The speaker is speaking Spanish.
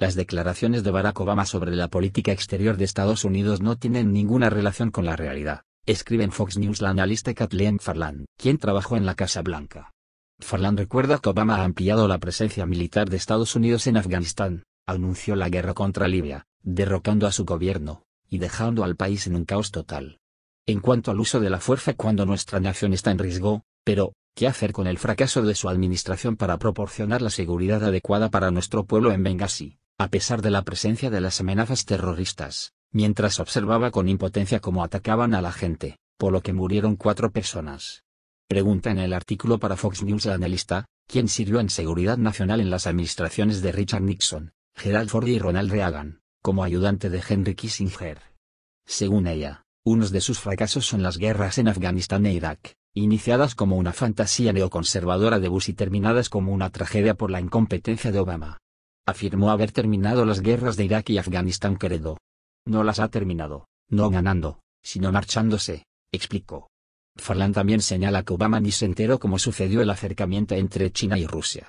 Las declaraciones de Barack Obama sobre la política exterior de Estados Unidos no tienen ninguna relación con la realidad, escribe en Fox News la analista Kathleen Farland, quien trabajó en la Casa Blanca. Farland recuerda que Obama ha ampliado la presencia militar de Estados Unidos en Afganistán, anunció la guerra contra Libia, derrocando a su gobierno, y dejando al país en un caos total. En cuanto al uso de la fuerza cuando nuestra nación está en riesgo, pero, ¿Qué hacer con el fracaso de su administración para proporcionar la seguridad adecuada para nuestro pueblo en Benghazi? A pesar de la presencia de las amenazas terroristas, mientras observaba con impotencia cómo atacaban a la gente, por lo que murieron cuatro personas. Pregunta en el artículo para Fox News el analista, quien sirvió en seguridad nacional en las administraciones de Richard Nixon, Gerald Ford y Ronald Reagan, como ayudante de Henry Kissinger? Según ella, unos de sus fracasos son las guerras en Afganistán e Irak, iniciadas como una fantasía neoconservadora de Bush y terminadas como una tragedia por la incompetencia de Obama afirmó haber terminado las guerras de Irak y Afganistán querido. No las ha terminado, no ganando, sino marchándose, explicó. Farlan también señala que Obama ni se enteró cómo sucedió el acercamiento entre China y Rusia,